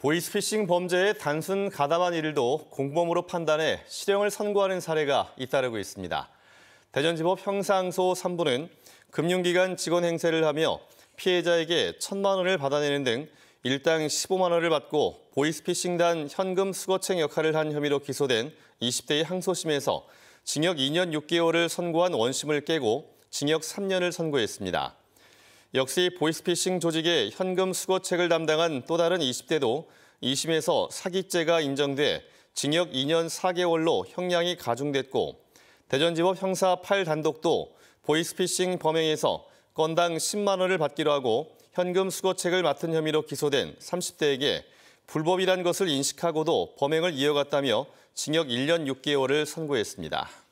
보이스피싱 범죄의 단순 가담한 일도 공범으로 판단해 실형을 선고하는 사례가 잇따르고 있습니다. 대전지법 형사소 3부는 금융기관 직원 행세를 하며 피해자에게 천만 원을 받아내는 등 일당 15만 원을 받고 보이스피싱단 현금 수거책 역할을 한 혐의로 기소된 20대의 항소심에서 징역 2년 6개월을 선고한 원심을 깨고 징역 3년을 선고했습니다. 역시 보이스피싱 조직의 현금 수거책을 담당한 또 다른 20대도 2심에서 사기죄가 인정돼 징역 2년 4개월로 형량이 가중됐고 대전지법 형사 8단독도 보이스피싱 범행에서 건당 10만 원을 받기로 하고 현금 수거책을 맡은 혐의로 기소된 30대에게 불법이란 것을 인식하고도 범행을 이어갔다며 징역 1년 6개월을 선고했습니다.